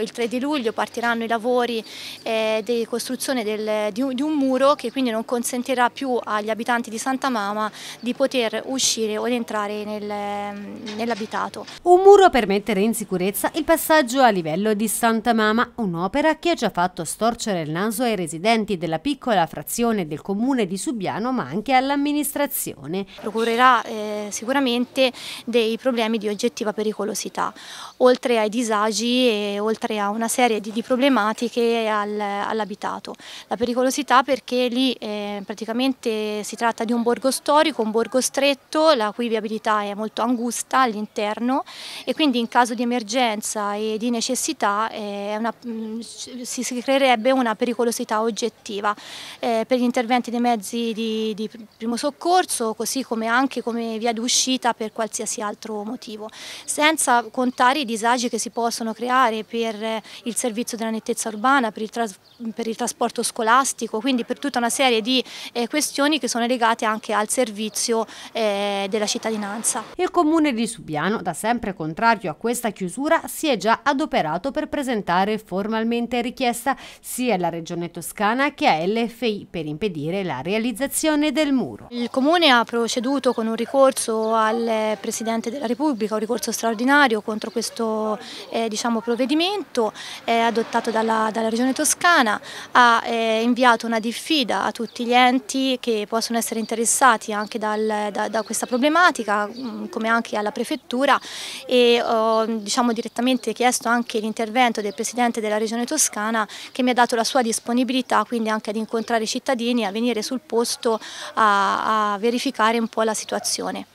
Il 3 di luglio partiranno i lavori eh, di costruzione del, di, un, di, un, muro che quindi non consentirà più agli abitanti di Santa Mama di poter uscire o entrare nel, nell'abitato. Un muro per mettere in sicurezza il passaggio a livello di Santa Mama, un'opera che ha già fatto storcere il naso ai residenti della piccola frazione del comune di Subiano ma anche all'amministrazione. Procurerà eh, sicuramente dei problemi di oggettiva pericolosità, oltre ai disagi e oltre crea una serie di, di problematiche al, all'abitato. La pericolosità perché lì eh, praticamente si tratta di un borgo storico, un borgo stretto, la cui viabilità è molto angusta all'interno e quindi in caso di emergenza e di necessità eh, una, mm, si, creerebbe una pericolosità oggettiva eh, per gli interventi dei mezzi di, di primo soccorso, così come anche come via d'uscita per qualsiasi altro motivo, senza contare i disagi che si possono creare per per eh, il servizio della nettezza urbana, per il, tras per il trasporto scolastico, quindi per tutta una serie di eh, questioni che sono legate anche al servizio eh, della cittadinanza. Il comune di Subiano, da sempre contrario a questa chiusura, si è già adoperato per presentare formalmente richiesta sia alla Regione Toscana che a LFI per impedire la realizzazione del muro. Il comune ha proceduto con un ricorso al eh, Presidente della Repubblica, un ricorso straordinario contro questo eh, diciamo, provvedimento regolamento eh, adottato dalla, dalla, Regione Toscana ha eh, inviato una diffida a tutti gli enti che possono essere interessati anche dal, da, da, questa problematica, mm, come anche alla Prefettura e ho diciamo, direttamente chiesto anche l'intervento del Presidente della Regione Toscana che mi ha dato la sua disponibilità quindi anche ad incontrare i cittadini, a venire sul posto a, a verificare un po' la situazione.